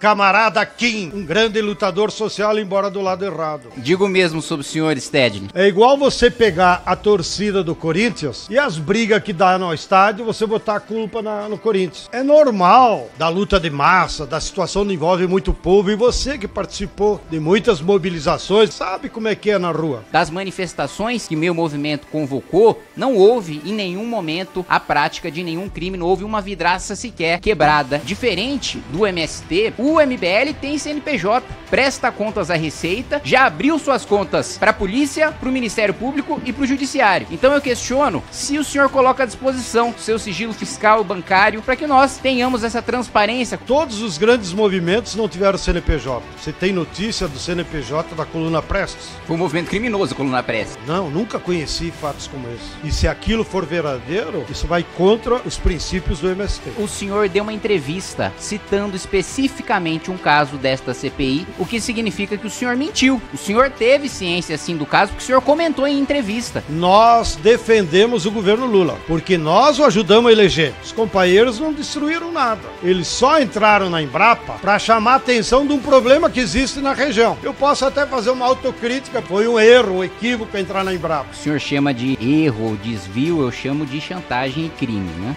camarada Kim, um grande lutador social, embora do lado errado. Digo mesmo sobre o senhor Stedley. É igual você pegar a torcida do Corinthians e as brigas que dá no estádio, você botar a culpa na, no Corinthians. É normal da luta de massa, da situação que envolve muito povo e você que participou de muitas mobilizações, sabe como é que é na rua. Das manifestações que meu movimento convocou, não houve em nenhum momento a prática de nenhum crime, não houve uma vidraça sequer quebrada. Diferente do MST, o o MBL tem CNPJ, presta contas à Receita, já abriu suas contas para a polícia, para o Ministério Público e para o Judiciário. Então eu questiono se o senhor coloca à disposição seu sigilo fiscal bancário para que nós tenhamos essa transparência. Todos os grandes movimentos não tiveram CNPJ. Você tem notícia do CNPJ da Coluna Prestes? Foi um movimento criminoso, a Coluna Prestes. Não, nunca conheci fatos como esse. E se aquilo for verdadeiro, isso vai contra os princípios do MST. O senhor deu uma entrevista citando especificamente exatamente um caso desta CPI, o que significa que o senhor mentiu. O senhor teve ciência assim do caso, porque o senhor comentou em entrevista. Nós defendemos o governo Lula, porque nós o ajudamos a eleger. Os companheiros não destruíram nada. Eles só entraram na Embrapa para chamar a atenção de um problema que existe na região. Eu posso até fazer uma autocrítica, foi um erro, um equívoco entrar na Embrapa. O senhor chama de erro ou desvio, eu chamo de chantagem e crime, né?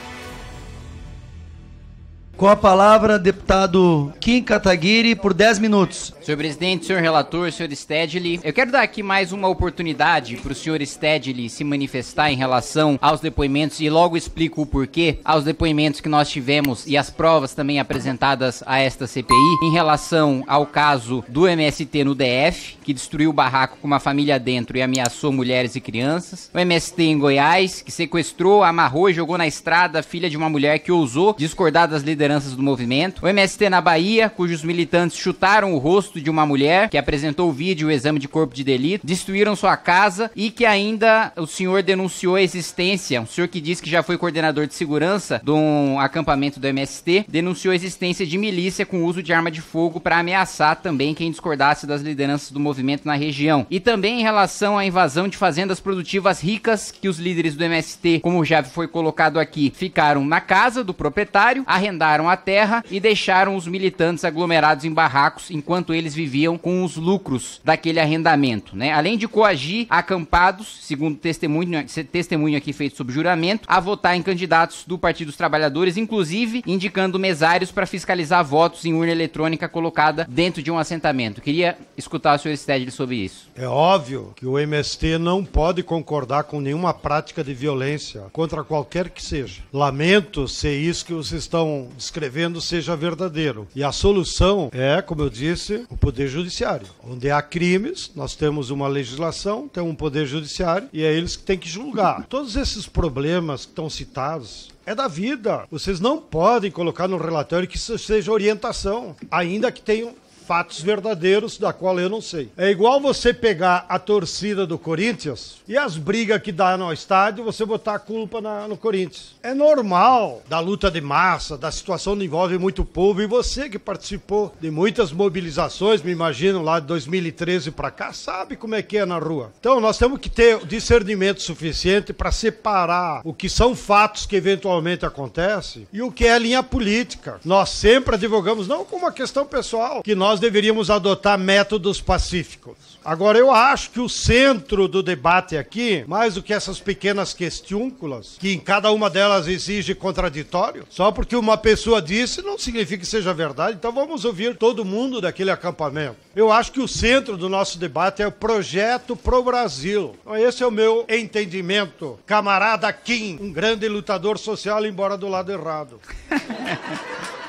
Com a palavra, deputado Kim Kataguiri, por 10 minutos. Senhor presidente, senhor relator, senhor Stedley, eu quero dar aqui mais uma oportunidade para o senhor Stedley se manifestar em relação aos depoimentos e logo explico o porquê aos depoimentos que nós tivemos e as provas também apresentadas a esta CPI em relação ao caso do MST no DF, que destruiu o barraco com uma família dentro e ameaçou mulheres e crianças. O MST em Goiás, que sequestrou, amarrou e jogou na estrada a filha de uma mulher que ousou discordar das lideranças lideranças do movimento. O MST na Bahia, cujos militantes chutaram o rosto de uma mulher que apresentou o vídeo o exame de corpo de delito, destruíram sua casa e que ainda o senhor denunciou a existência. Um senhor que disse que já foi coordenador de segurança de um acampamento do MST, denunciou a existência de milícia com uso de arma de fogo para ameaçar também quem discordasse das lideranças do movimento na região. E também em relação à invasão de fazendas produtivas ricas que os líderes do MST, como já foi colocado aqui, ficaram na casa do proprietário, arrendaram ocuparam a terra e deixaram os militantes aglomerados em barracos enquanto eles viviam com os lucros daquele arrendamento, né? Além de coagir acampados, segundo testemunho, testemunho aqui feito sob juramento, a votar em candidatos do Partido dos Trabalhadores, inclusive indicando mesários para fiscalizar votos em urna eletrônica colocada dentro de um assentamento. Queria escutar o senhor Stedley sobre isso. É óbvio que o MST não pode concordar com nenhuma prática de violência contra qualquer que seja. Lamento ser isso que vocês estão escrevendo seja verdadeiro. E a solução é, como eu disse, o Poder Judiciário. Onde há crimes, nós temos uma legislação, tem um Poder Judiciário e é eles que têm que julgar. Todos esses problemas que estão citados é da vida. Vocês não podem colocar no relatório que isso seja orientação, ainda que tenham fatos verdadeiros, da qual eu não sei. É igual você pegar a torcida do Corinthians e as brigas que dá no estádio, você botar a culpa na, no Corinthians. É normal da luta de massa, da situação que envolve muito povo e você que participou de muitas mobilizações, me imagino, lá de 2013 para cá, sabe como é que é na rua. Então nós temos que ter discernimento suficiente para separar o que são fatos que eventualmente acontecem e o que é linha política. Nós sempre advogamos não como uma questão pessoal, que nós nós deveríamos adotar métodos pacíficos. Agora, eu acho que o centro do debate aqui, mais do que essas pequenas questiúnculas, que em cada uma delas exige contraditório, só porque uma pessoa disse não significa que seja verdade, então vamos ouvir todo mundo daquele acampamento. Eu acho que o centro do nosso debate é o projeto pro Brasil. Então, esse é o meu entendimento. Camarada Kim, um grande lutador social, embora do lado errado.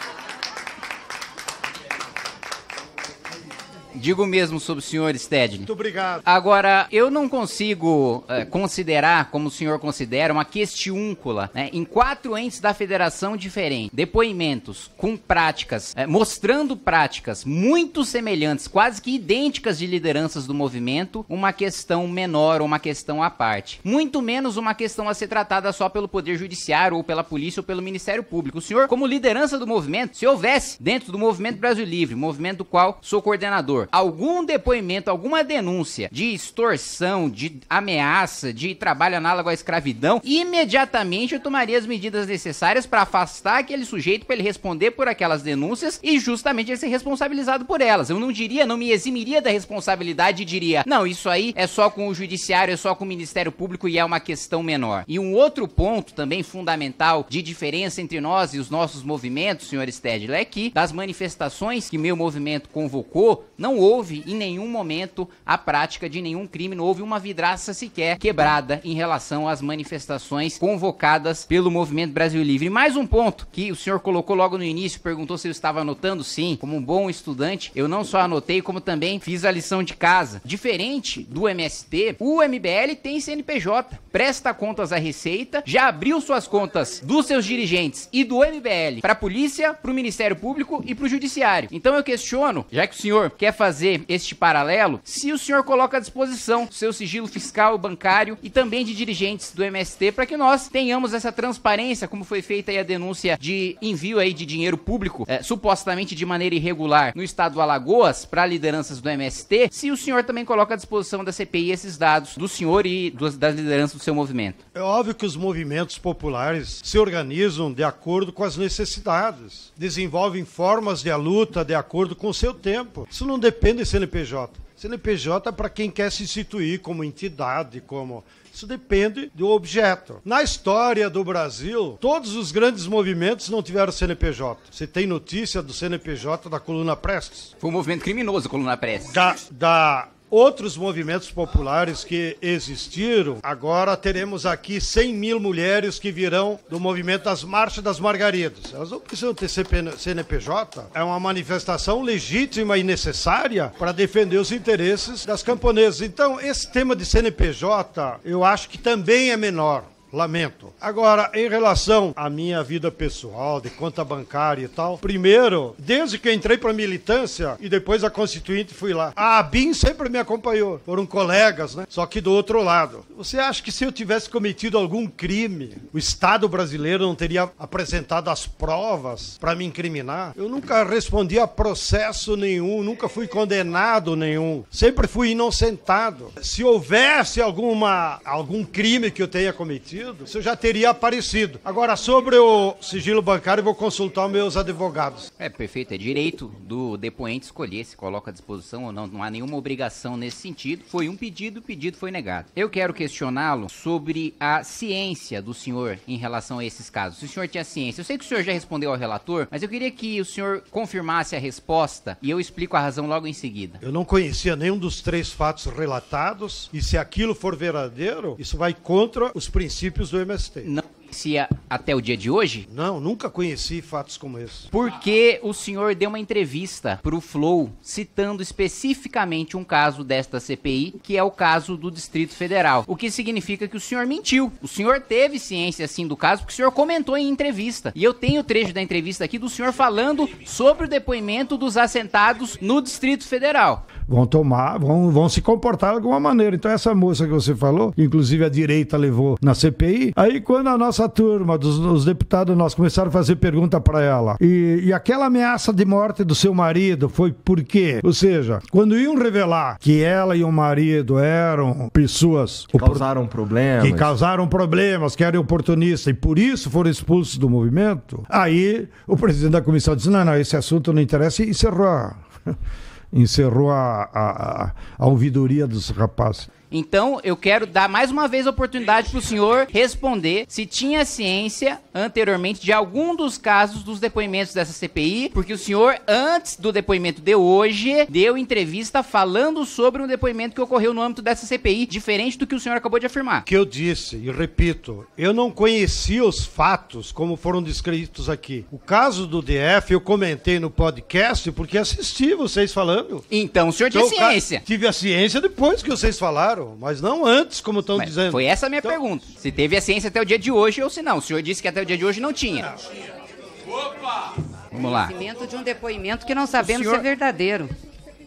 Digo mesmo sobre o senhor Stedley. Muito obrigado. Agora, eu não consigo é, considerar, como o senhor considera, uma questiúncula né, em quatro entes da federação diferentes. Depoimentos com práticas, é, mostrando práticas muito semelhantes, quase que idênticas de lideranças do movimento, uma questão menor ou uma questão à parte. Muito menos uma questão a ser tratada só pelo Poder Judiciário ou pela polícia ou pelo Ministério Público. O senhor, como liderança do movimento, se houvesse dentro do Movimento Brasil Livre, movimento do qual sou coordenador, algum depoimento, alguma denúncia de extorsão, de ameaça, de trabalho análogo à escravidão, imediatamente eu tomaria as medidas necessárias para afastar aquele sujeito para ele responder por aquelas denúncias e justamente ele ser responsabilizado por elas. Eu não diria, não me eximiria da responsabilidade e diria, não, isso aí é só com o judiciário, é só com o Ministério Público e é uma questão menor. E um outro ponto também fundamental de diferença entre nós e os nossos movimentos, senhor Stedler, é que das manifestações que meu movimento convocou, não não houve em nenhum momento a prática de nenhum crime, não houve uma vidraça sequer quebrada em relação às manifestações convocadas pelo Movimento Brasil Livre. mais um ponto que o senhor colocou logo no início, perguntou se eu estava anotando. Sim, como um bom estudante, eu não só anotei, como também fiz a lição de casa. Diferente do MST, o MBL tem CNPJ, presta contas à Receita, já abriu suas contas dos seus dirigentes e do MBL para a polícia, para o Ministério Público e para o Judiciário. Então eu questiono, já que o senhor quer fazer fazer este paralelo se o senhor coloca à disposição seu sigilo fiscal, bancário e também de dirigentes do MST para que nós tenhamos essa transparência, como foi feita aí a denúncia de envio aí de dinheiro público, é, supostamente de maneira irregular, no estado do Alagoas para lideranças do MST, se o senhor também coloca à disposição da CPI esses dados do senhor e dos, das lideranças do seu movimento. É óbvio que os movimentos populares se organizam de acordo com as necessidades, desenvolvem formas de luta de acordo com o seu tempo. Isso não depende depende do CNPJ. CNPJ é para quem quer se instituir como entidade, como. Isso depende do objeto. Na história do Brasil, todos os grandes movimentos não tiveram CNPJ. Você tem notícia do CNPJ da Coluna Prestes? Foi um movimento criminoso, Coluna Prestes. Da, da outros movimentos populares que existiram. Agora teremos aqui 100 mil mulheres que virão do movimento das Marchas das Margaridas. Elas não precisam ter CNPJ. É uma manifestação legítima e necessária para defender os interesses das camponesas. Então, esse tema de CNPJ, eu acho que também é menor lamento. Agora, em relação à minha vida pessoal, de conta bancária e tal, primeiro, desde que entrei para militância e depois a Constituinte fui lá. A ABIN sempre me acompanhou. Foram colegas, né? Só que do outro lado. Você acha que se eu tivesse cometido algum crime, o Estado brasileiro não teria apresentado as provas para me incriminar? Eu nunca respondi a processo nenhum, nunca fui condenado nenhum. Sempre fui inocentado. Se houvesse alguma algum crime que eu tenha cometido, aparecido. Isso já teria aparecido. Agora, sobre o sigilo bancário, eu vou consultar meus advogados. É perfeito, é direito do depoente escolher se coloca à disposição ou não. Não há nenhuma obrigação nesse sentido. Foi um pedido, o pedido foi negado. Eu quero questioná-lo sobre a ciência do senhor em relação a esses casos. Se o senhor tinha ciência, eu sei que o senhor já respondeu ao relator, mas eu queria que o senhor confirmasse a resposta e eu explico a razão logo em seguida. Eu não conhecia nenhum dos três fatos relatados e se aquilo for verdadeiro, isso vai contra os princípios princípios do MST. Não conhecia até o dia de hoje? Não, nunca conheci fatos como esse. Porque o senhor deu uma entrevista para o Flow citando especificamente um caso desta CPI, que é o caso do Distrito Federal. O que significa que o senhor mentiu. O senhor teve ciência assim do caso, porque o senhor comentou em entrevista. E eu tenho o trecho da entrevista aqui do senhor falando sobre o depoimento dos assentados no Distrito Federal vão tomar, vão, vão se comportar de alguma maneira. Então, essa moça que você falou, inclusive a direita levou na CPI, aí quando a nossa turma, dos, os deputados, nós começaram a fazer pergunta para ela, e, e aquela ameaça de morte do seu marido foi por quê? Ou seja, quando iam revelar que ela e o marido eram pessoas que causaram problemas, que causaram problemas, que eram oportunistas e por isso foram expulsos do movimento, aí o presidente da comissão disse: não, não, esse assunto não interessa e encerrou encerrou a, a, a ouvidoria dos rapazes. Então, eu quero dar mais uma vez a oportunidade para o senhor responder se tinha ciência anteriormente de algum dos casos dos depoimentos dessa CPI, porque o senhor, antes do depoimento de hoje, deu entrevista falando sobre um depoimento que ocorreu no âmbito dessa CPI, diferente do que o senhor acabou de afirmar. Que eu disse, e repito, eu não conhecia os fatos como foram descritos aqui. O caso do DF eu comentei no podcast porque assisti vocês falando. Então o senhor então, tinha ciência. Tive a ciência depois que vocês falaram, mas não antes, como estão dizendo. Foi essa a minha então... pergunta. Se teve a ciência até o dia de hoje ou se não. O senhor disse que até o dia de hoje não tinha. Não Opa! Vamos lá. de um depoimento que não sabemos senhor... se é verdadeiro.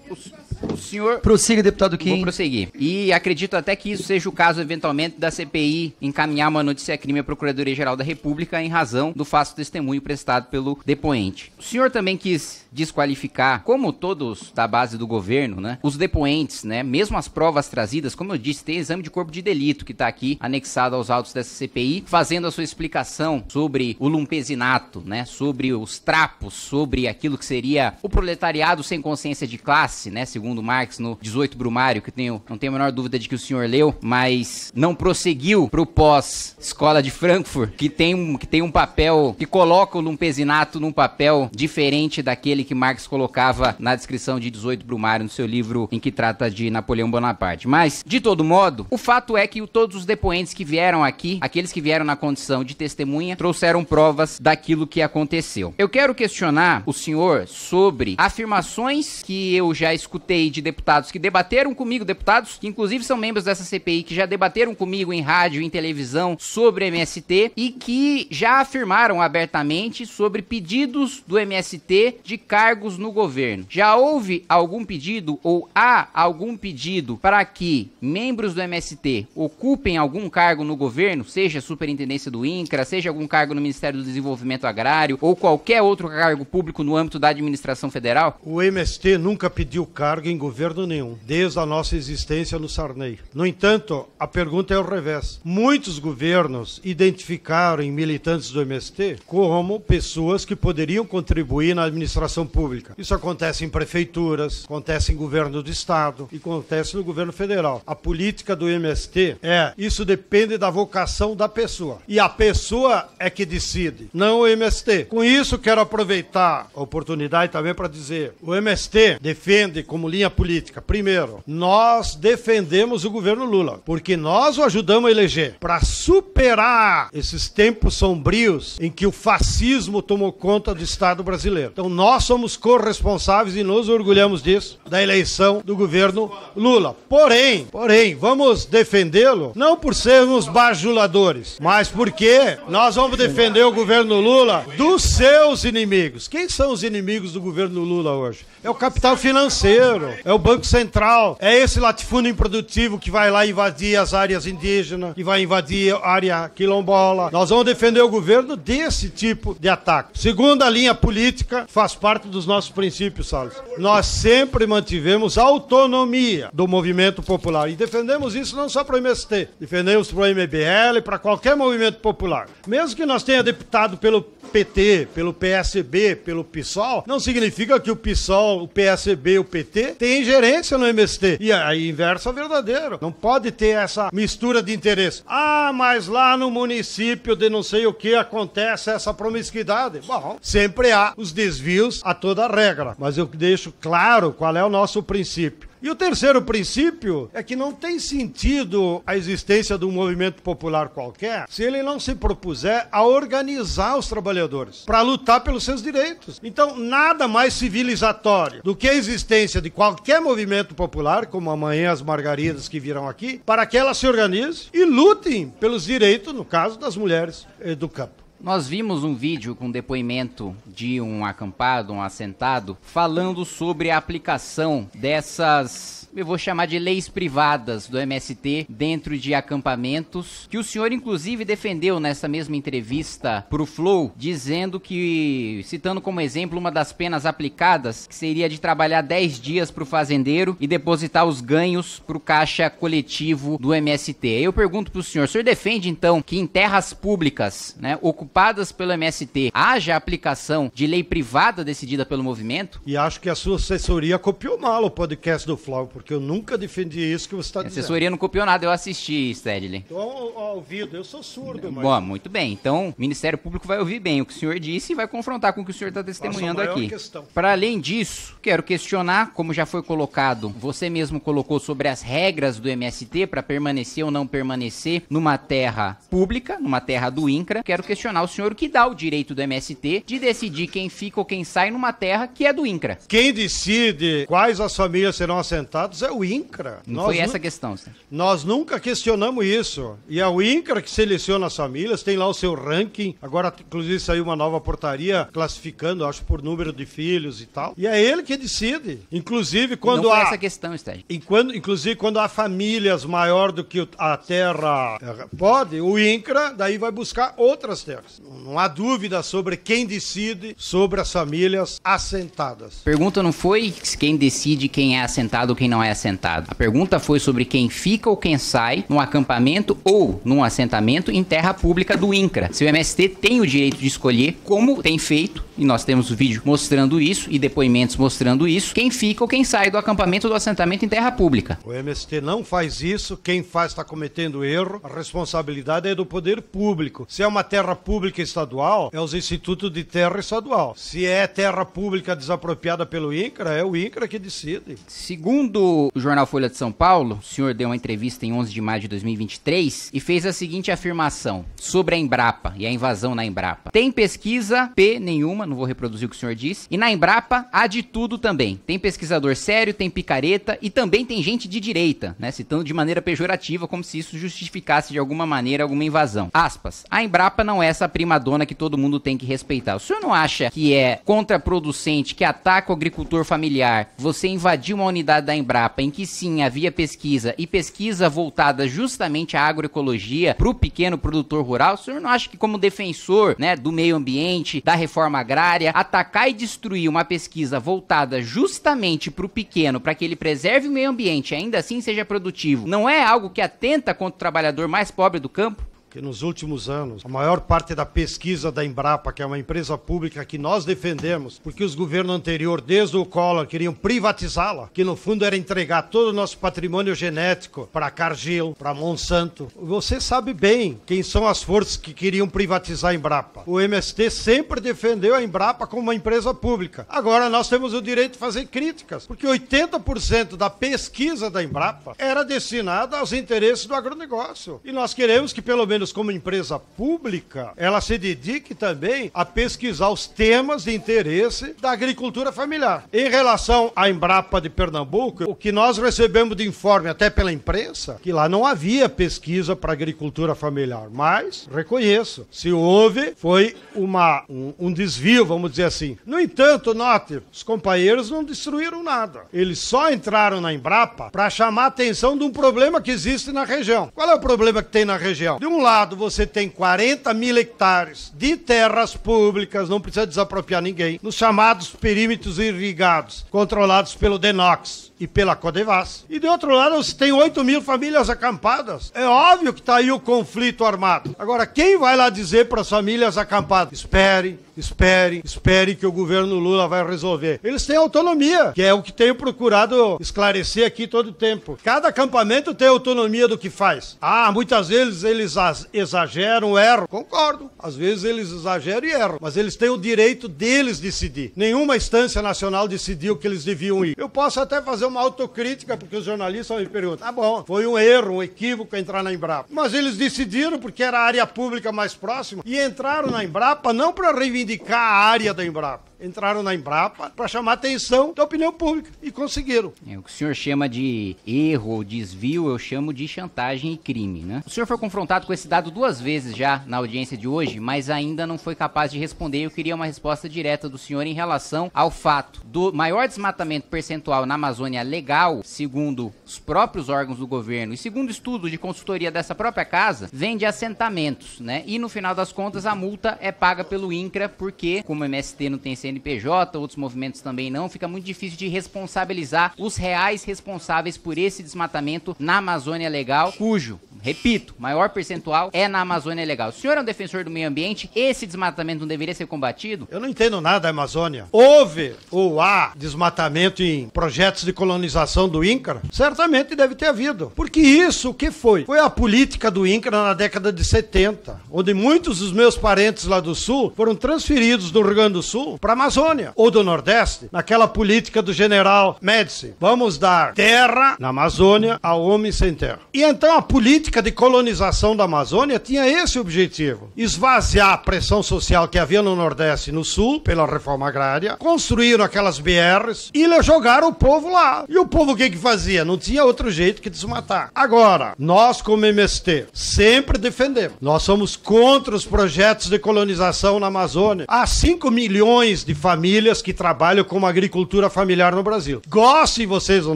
O... O senhor. Prossiga, deputado Kim. Vou prosseguir. E acredito até que isso seja o caso, eventualmente, da CPI encaminhar uma notícia a crime à Procuradoria-Geral da República em razão do fácil testemunho prestado pelo depoente. O senhor também quis desqualificar, como todos da base do governo, né? Os depoentes, né? Mesmo as provas trazidas, como eu disse, tem exame de corpo de delito que está aqui anexado aos autos dessa CPI, fazendo a sua explicação sobre o lumpesinato, né? Sobre os trapos, sobre aquilo que seria o proletariado sem consciência de classe, né? Segundo do Marx, no 18 Brumário, que tenho, não tenho a menor dúvida de que o senhor leu, mas não prosseguiu pro pós-escola de Frankfurt, que tem, que tem um papel, que coloca o Lumpesinato num papel diferente daquele que Marx colocava na descrição de 18 Brumário, no seu livro em que trata de Napoleão Bonaparte. Mas, de todo modo, o fato é que todos os depoentes que vieram aqui, aqueles que vieram na condição de testemunha, trouxeram provas daquilo que aconteceu. Eu quero questionar o senhor sobre afirmações que eu já escutei CPI de deputados que debateram comigo, deputados que inclusive são membros dessa CPI, que já debateram comigo em rádio, em televisão sobre MST e que já afirmaram abertamente sobre pedidos do MST de cargos no governo. Já houve algum pedido ou há algum pedido para que membros do MST ocupem algum cargo no governo, seja superintendência do INCRA, seja algum cargo no Ministério do Desenvolvimento Agrário ou qualquer outro cargo público no âmbito da administração federal? O MST nunca pediu cargo em governo nenhum, desde a nossa existência no Sarney. No entanto, a pergunta é ao revés. Muitos governos identificaram em militantes do MST como pessoas que poderiam contribuir na administração pública. Isso acontece em prefeituras, acontece em governo do estado e acontece no governo federal. A política do MST é isso depende da vocação da pessoa. E a pessoa é que decide, não o MST. Com isso, quero aproveitar a oportunidade também para dizer: o MST defende como líder linha política. Primeiro, nós defendemos o governo Lula, porque nós o ajudamos a eleger para superar esses tempos sombrios em que o fascismo tomou conta do Estado brasileiro. Então nós somos corresponsáveis e nos orgulhamos disso, da eleição do governo Lula. Porém, porém, vamos defendê-lo não por sermos bajuladores, mas porque nós vamos defender o governo Lula dos seus inimigos. Quem são os inimigos do governo Lula hoje? É o capital financeiro, é o Banco Central, é esse latifúndio improdutivo que vai lá invadir as áreas indígenas, que vai invadir a área quilombola. Nós vamos defender o governo desse tipo de ataque. Segunda linha política faz parte dos nossos princípios, Salles. Nós sempre mantivemos a autonomia do movimento popular e defendemos isso não só para o MST, defendemos para o MBL, para qualquer movimento popular. Mesmo que nós tenha deputado pelo PT, pelo PSB, pelo PSOL, não significa que o PSOL, o PSB e o PT têm ingerência no MST. E a inversa é verdadeiro. Não pode ter essa mistura de interesse. Ah, mas lá no município de não sei o que acontece essa promiscuidade. Bom, sempre há os desvios a toda regra. Mas eu deixo claro qual é o nosso princípio. E o terceiro princípio é que não tem sentido a existência de um movimento popular qualquer se ele não se propuser a organizar os trabalhadores para lutar pelos seus direitos. Então, nada mais civilizatório do que a existência de qualquer movimento popular, como amanhã as margaridas que virão aqui, para que elas se organizem e lutem pelos direitos, no caso das mulheres eh, do campo. Nós vimos um vídeo com depoimento de um acampado, um assentado, falando sobre a aplicação dessas, eu vou chamar de leis privadas do MST dentro de acampamentos, que o senhor inclusive defendeu nessa mesma entrevista pro Flow, dizendo que, citando como exemplo uma das penas aplicadas, que seria de trabalhar 10 dias pro fazendeiro e depositar os ganhos pro caixa coletivo do MST. Eu pergunto pro senhor, o senhor defende então que em terras públicas, né, ocupadas culpadas pelo MST haja aplicação de lei privada decidida pelo movimento? E acho que a sua assessoria copiou mal o podcast do Flávio, porque eu nunca defendi isso que você está dizendo. A assessoria não copiou nada, eu assisti, Stedley. Estou ao, ao ouvido, eu sou surdo. Mas... Bom, muito bem. Então, o Ministério Público vai ouvir bem o que o senhor disse e vai confrontar com o que o senhor está testemunhando aqui. Para além disso, quero questionar, como já foi colocado, você mesmo colocou sobre as regras do MST para permanecer ou não permanecer numa terra pública, numa terra do INCRA. Quero questionar Constitucional, senhor, que dá o direito do MST de decidir quem fica ou quem sai numa terra que é do INCRA. Quem decide quais as famílias serão assentadas é o INCRA. Não nós foi essa a questão, senhor. Nós nunca questionamos isso. E é o INCRA que seleciona as famílias, tem lá o seu ranking. Agora, inclusive, saiu uma nova portaria classificando, acho, por número de filhos e tal. E é ele que decide. Inclusive, quando Não foi essa questão, Sérgio. Quando, inclusive, quando há famílias maior do que a terra eh, pode, o INCRA daí vai buscar outras terras. Marcos. Não há dúvida sobre quem decide sobre as famílias assentadas. A pergunta não foi quem decide quem é assentado ou quem não é assentado. A pergunta foi sobre quem fica ou quem sai num acampamento ou num assentamento em terra pública do INCRA. Se o MST tem o direito de escolher, como tem feito e nós temos vídeo mostrando isso e depoimentos mostrando isso, quem fica ou quem sai do acampamento ou do assentamento em terra pública. O MST não faz isso, quem faz está cometendo erro, a responsabilidade é do poder público. Se é uma terra pública estadual, é os institutos de terra estadual. Se é terra pública desapropriada pelo INCRA, é o INCRA que decide. Segundo o jornal Folha de São Paulo, o senhor deu uma entrevista em 11 de maio de 2023 e fez a seguinte afirmação sobre a Embrapa e a invasão na Embrapa. Tem pesquisa P nenhuma não vou reproduzir o que o senhor disse. E na Embrapa há de tudo também. Tem pesquisador sério, tem picareta e também tem gente de direita, né? Citando de maneira pejorativa, como se isso justificasse de alguma maneira alguma invasão. Aspas. A Embrapa não é essa prima dona que todo mundo tem que respeitar. O senhor não acha que é contraproducente, que ataca o agricultor familiar, você invadir uma unidade da Embrapa em que sim havia pesquisa e pesquisa voltada justamente à agroecologia para o pequeno produtor rural? O senhor não acha que, como defensor né, do meio ambiente, da reforma agrária, agrária, atacar e destruir uma pesquisa voltada justamente para o pequeno, para que ele preserve o meio ambiente e ainda assim seja produtivo, não é algo que atenta contra o trabalhador mais pobre do campo? que nos últimos anos, a maior parte da pesquisa da Embrapa, que é uma empresa pública que nós defendemos, porque os governos anteriores, desde o Collor, queriam privatizá-la, que no fundo era entregar todo o nosso patrimônio genético para Cargill, para Monsanto. Você sabe bem quem são as forças que queriam privatizar a Embrapa. O MST sempre defendeu a Embrapa como uma empresa pública. Agora nós temos o direito de fazer críticas, porque 80% da pesquisa da Embrapa era destinada aos interesses do agronegócio. E nós queremos que pelo menos como empresa pública, ela se dedique também a pesquisar os temas de interesse da agricultura familiar. Em relação à Embrapa de Pernambuco, o que nós recebemos de informe até pela imprensa, que lá não havia pesquisa para agricultura familiar, mas reconheço, se houve, foi uma, um, um desvio, vamos dizer assim. No entanto, note, os companheiros não destruíram nada. Eles só entraram na Embrapa para chamar a atenção de um problema que existe na região. Qual é o problema que tem na região? De um lado, Estado você tem 40 mil hectares de terras públicas, não precisa desapropriar ninguém, nos chamados perímetros irrigados, controlados pelo DENOX e pela Codevas. E de outro lado, você tem 8 mil famílias acampadas. É óbvio que está aí o conflito armado. Agora, quem vai lá dizer para as famílias acampadas? Espere, espere, espere que o governo Lula vai resolver. Eles têm autonomia, que é o que tenho procurado esclarecer aqui todo o tempo. Cada acampamento tem autonomia do que faz. Ah, muitas vezes eles exageram, erram. Concordo. Às vezes eles exageram e erram. Mas eles têm o direito deles decidir. Nenhuma instância nacional decidiu que eles deviam ir. Eu posso até fazer uma autocrítica, porque os jornalistas me perguntam: tá ah, bom, foi um erro, um equívoco entrar na Embrapa. Mas eles decidiram, porque era a área pública mais próxima, e entraram na Embrapa não para reivindicar a área da Embrapa entraram na Embrapa para chamar a atenção da opinião pública e conseguiram. É, o que o senhor chama de erro ou desvio, eu chamo de chantagem e crime, né? O senhor foi confrontado com esse dado duas vezes já na audiência de hoje, mas ainda não foi capaz de responder. Eu queria uma resposta direta do senhor em relação ao fato do maior desmatamento percentual na Amazônia legal, segundo os próprios órgãos do governo e segundo estudo de consultoria dessa própria casa, vem de assentamentos, né? E no final das contas a multa é paga pelo INCRA porque como o MST não tem esse CNPJ, outros movimentos também não, fica muito difícil de responsabilizar os reais responsáveis por esse desmatamento na Amazônia Legal, cujo repito, maior percentual é na Amazônia legal. O senhor é um defensor do meio ambiente, esse desmatamento não deveria ser combatido? Eu não entendo nada da Amazônia. Houve ou há desmatamento em projetos de colonização do INCRA? Certamente deve ter havido. Porque isso o que foi? Foi a política do INCRA na década de 70, onde muitos dos meus parentes lá do Sul foram transferidos do Rio Grande do Sul para a Amazônia ou do Nordeste, naquela política do general Médici. Vamos dar terra na Amazônia ao homem sem terra. E então a política política de colonização da Amazônia tinha esse objetivo: esvaziar a pressão social que havia no Nordeste e no Sul pela reforma agrária, construíram aquelas BRs e jogaram o povo lá. E o povo o que, que fazia? Não tinha outro jeito que desmatar. Agora, nós como MST sempre defendemos. Nós somos contra os projetos de colonização na Amazônia. Há 5 milhões de famílias que trabalham com agricultura familiar no Brasil. Gostem vocês ou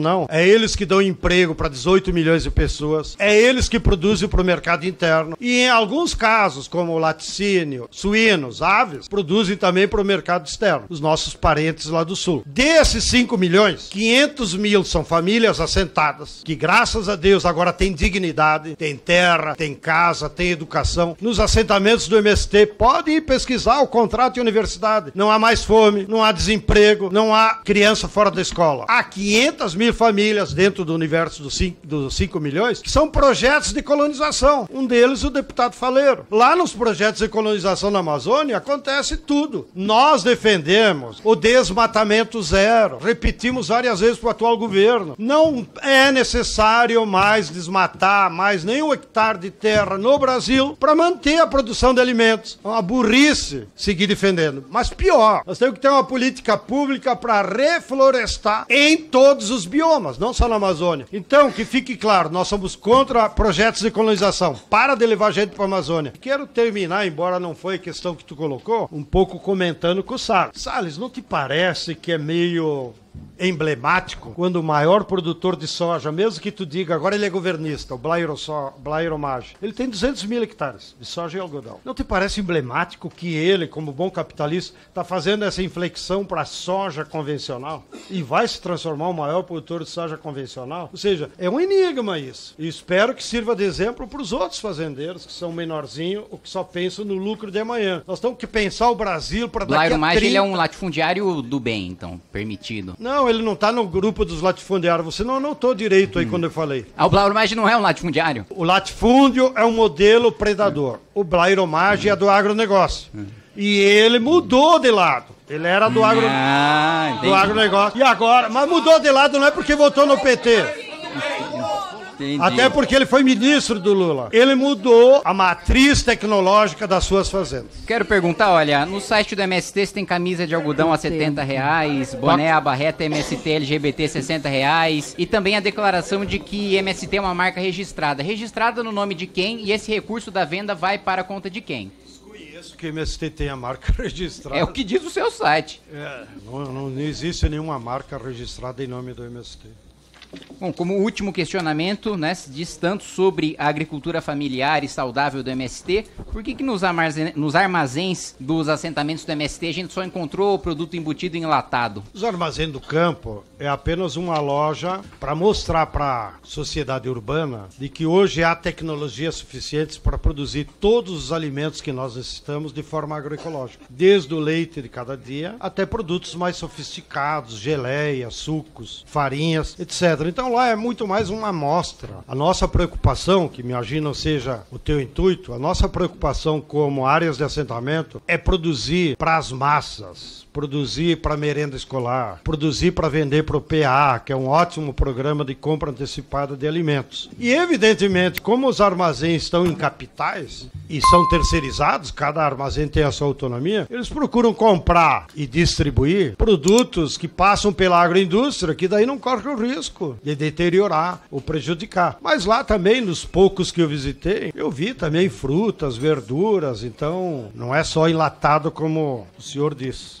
não, é eles que dão emprego para 18 milhões de pessoas. É eles que produzem para o mercado interno. E em alguns casos, como laticínio, suínos, aves, produzem também para o mercado externo, os nossos parentes lá do sul. Desses 5 milhões, 500 mil são famílias assentadas, que graças a Deus agora têm dignidade, têm terra, têm casa, têm educação. Nos assentamentos do MST, podem ir pesquisar o contrato de universidade. Não há mais fome, não há desemprego, não há criança fora da escola. Há 500 mil famílias dentro do universo dos 5, milhões que são projetos projetos de colonização. Um deles, o deputado Faleiro. Lá nos projetos de colonização na Amazônia, acontece tudo. Nós defendemos o desmatamento zero. Repetimos várias vezes para o atual governo. Não é necessário mais desmatar mais nenhum hectare de terra no Brasil para manter a produção de alimentos. É uma burrice seguir defendendo. Mas pior, nós temos que ter uma política pública para reflorestar em todos os biomas, não só na Amazônia. Então, que fique claro, nós somos contra projetos projetos de colonização. Para de levar gente para a Amazônia. Quero terminar, embora não foi a questão que tu colocou, um pouco comentando com o Salles. Salles, não te parece que é meio emblemático, quando o maior produtor de soja, mesmo que tu diga, agora ele é governista, o Blairo, so, ele tem 200 mil hectares de soja e algodão. Não te parece emblemático que ele, como bom capitalista, está fazendo essa inflexão para soja convencional e vai se transformar o maior produtor de soja convencional? Ou seja, é um enigma isso. E espero que sirva de exemplo para os outros fazendeiros que são menorzinho ou que só pensam no lucro de amanhã. Nós temos que pensar o Brasil para daqui Blairo a 30... ele é um latifundiário do bem, então, permitido. Não, ele não está no grupo dos latifundiários. Você não anotou direito aí hum. quando eu falei. Ah, o Blairomage não é um latifundiário? O latifúndio é um modelo predador. Hum. O Blairomage hum. é do agronegócio. Hum. E ele mudou de lado. Ele era do, ah, agro... ah, do agronegócio. E agora? Mas mudou de lado não é porque votou no PT. Entendi. Até porque ele foi ministro do Lula. Ele mudou a matriz tecnológica das suas fazendas. Quero perguntar, olha, no site do MST você tem camisa de algodão a 70 reais, boné a barreta MST LGBT 60 reais e também a declaração de que MST é uma marca registrada. Registrada no nome de quem e esse recurso da venda vai para a conta de quem? Desconheço que MST tem a marca registrada. É o que diz o seu site. É, não, não existe nenhuma marca registrada em nome do MST. Bom, como último questionamento, né, se diz tanto sobre a agricultura familiar e saudável do MST, por que, que nos, armazen nos armazéns dos assentamentos do MST a gente só encontrou o produto embutido enlatado? Os armazéns do campo é apenas uma loja para mostrar para a sociedade urbana de que hoje há tecnologias suficientes para produzir todos os alimentos que nós necessitamos de forma agroecológica, desde o leite de cada dia até produtos mais sofisticados, geleia, sucos, farinhas, etc. Então lá é muito mais uma amostra. A nossa preocupação, que imagino seja o teu intuito, a nossa preocupação como áreas de assentamento é produzir para as massas produzir para merenda escolar, produzir para vender para o PA, que é um ótimo programa de compra antecipada de alimentos. E evidentemente, como os armazéns estão em capitais e são terceirizados, cada armazém tem a sua autonomia, eles procuram comprar e distribuir produtos que passam pela agroindústria, que daí não corre o risco de deteriorar ou prejudicar. Mas lá também, nos poucos que eu visitei, eu vi também frutas, verduras, então não é só enlatado como o senhor disse.